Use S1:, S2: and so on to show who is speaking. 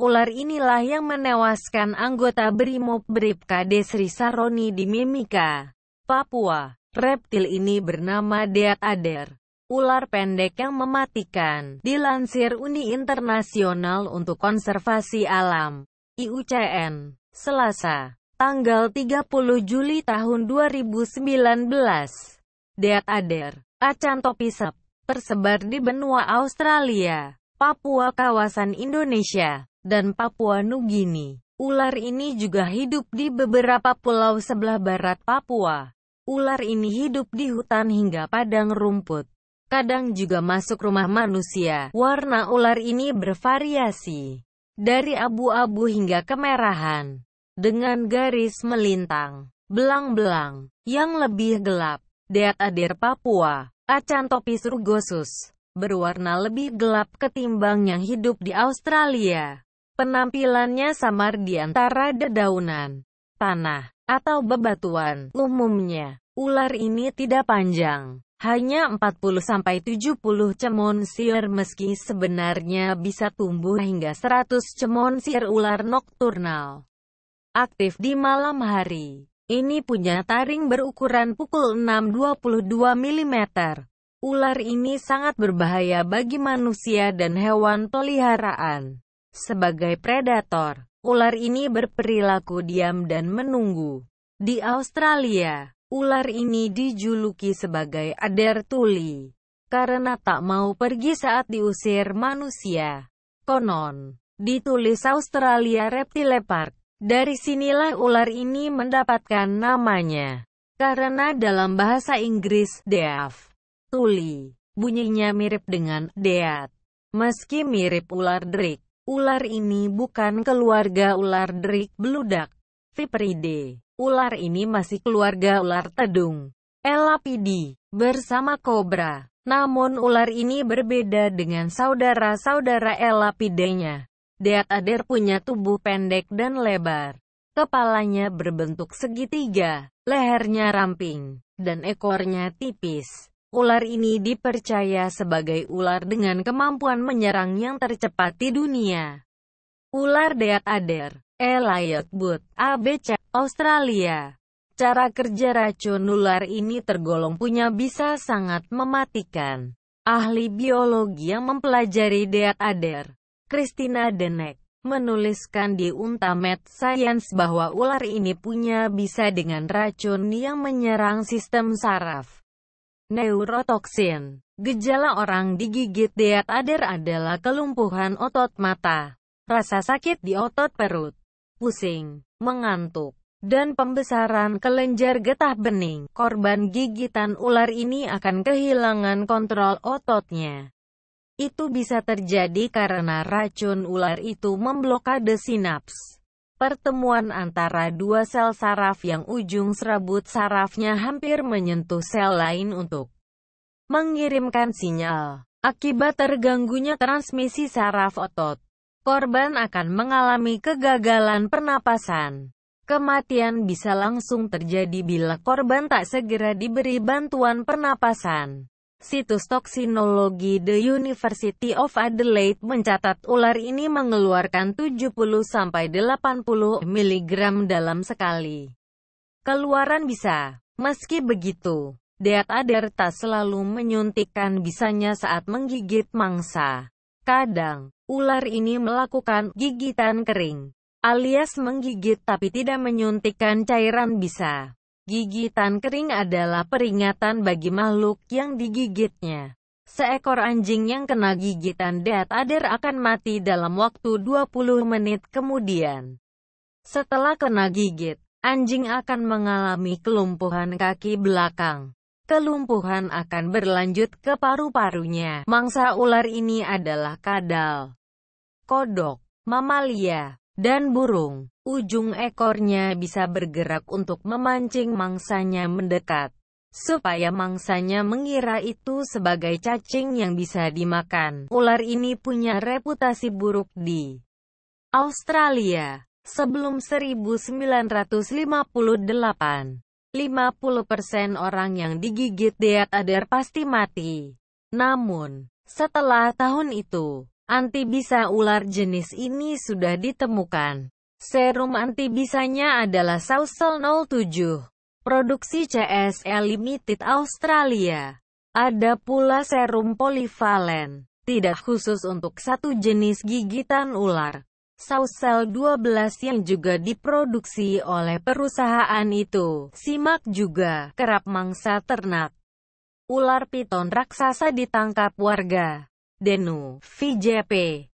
S1: Ular inilah yang menewaskan anggota Brimob Bripka Desri Saroni di Mimika, Papua. Reptil ini bernama Deat Ader. Ular pendek yang mematikan, dilansir Uni Internasional untuk Konservasi Alam, IUCN, Selasa, tanggal 30 Juli tahun 2019. Deat Ader, Acantopisep, tersebar di benua Australia, Papua kawasan Indonesia, dan Papua Nugini. Ular ini juga hidup di beberapa pulau sebelah barat Papua. Ular ini hidup di hutan hingga padang rumput. Kadang juga masuk rumah manusia. Warna ular ini bervariasi. Dari abu-abu hingga kemerahan. Dengan garis melintang. Belang-belang. Yang lebih gelap. Deat adir Papua. Acantopis rugosus berwarna lebih gelap ketimbang yang hidup di Australia. Penampilannya samar di antara dedaunan, tanah, atau bebatuan. Umumnya, ular ini tidak panjang, hanya 40-70 cemon sir meski sebenarnya bisa tumbuh hingga 100 cemon sir ular nokturnal. Aktif di malam hari. Ini punya taring berukuran pukul 6.22 mm. Ular ini sangat berbahaya bagi manusia dan hewan peliharaan. Sebagai predator, ular ini berperilaku diam dan menunggu. Di Australia, ular ini dijuluki sebagai ader tuli karena tak mau pergi saat diusir manusia. Konon, ditulis Australia Reptile Park. Dari sinilah ular ini mendapatkan namanya. Karena dalam bahasa Inggris, deaf, tuli, bunyinya mirip dengan deat. Meski mirip ular drik, Ular ini bukan keluarga ular derik beludak. Viperidae. Ular ini masih keluarga ular tedung. Elapidi. Bersama kobra. Namun ular ini berbeda dengan saudara-saudara Elapidenya. Deatader punya tubuh pendek dan lebar. Kepalanya berbentuk segitiga, lehernya ramping, dan ekornya tipis. Ular ini dipercaya sebagai ular dengan kemampuan menyerang yang tercepat di dunia. Ular Deat Ader, Elliot Wood, ABC, Australia. Cara kerja racun ular ini tergolong punya bisa sangat mematikan. Ahli biologi yang mempelajari Deat Ader, Christina Denek, menuliskan di Untamed Science bahwa ular ini punya bisa dengan racun yang menyerang sistem saraf. Neurotoksin Gejala orang digigit diatader adalah kelumpuhan otot mata, rasa sakit di otot perut, pusing, mengantuk, dan pembesaran kelenjar getah bening. Korban gigitan ular ini akan kehilangan kontrol ototnya. Itu bisa terjadi karena racun ular itu memblokade sinaps. Pertemuan antara dua sel saraf yang ujung serabut sarafnya hampir menyentuh sel lain untuk mengirimkan sinyal. Akibat terganggunya transmisi saraf otot, korban akan mengalami kegagalan pernapasan. Kematian bisa langsung terjadi bila korban tak segera diberi bantuan pernapasan. Situs toksinologi The University of Adelaide mencatat ular ini mengeluarkan 70-80 mg dalam sekali. Keluaran bisa. Meski begitu, Deat Aderta selalu menyuntikkan bisanya saat menggigit mangsa. Kadang, ular ini melakukan gigitan kering, alias menggigit tapi tidak menyuntikkan cairan bisa. Gigitan kering adalah peringatan bagi makhluk yang digigitnya. Seekor anjing yang kena gigitan dead Adder akan mati dalam waktu 20 menit kemudian. Setelah kena gigit, anjing akan mengalami kelumpuhan kaki belakang. Kelumpuhan akan berlanjut ke paru-parunya. Mangsa ular ini adalah kadal, kodok, mamalia, dan burung. Ujung ekornya bisa bergerak untuk memancing mangsanya mendekat, supaya mangsanya mengira itu sebagai cacing yang bisa dimakan. Ular ini punya reputasi buruk di Australia. Sebelum 1958, 50% orang yang digigit Deat Adar pasti mati. Namun, setelah tahun itu, anti bisa ular jenis ini sudah ditemukan. Serum anti bisanya adalah Sausal 07, produksi CSL Limited Australia. Ada pula serum polivalen, tidak khusus untuk satu jenis gigitan ular. Sausel 12 yang juga diproduksi oleh perusahaan itu. Simak juga, kerap mangsa ternak. Ular piton raksasa ditangkap warga. Denu, VJP.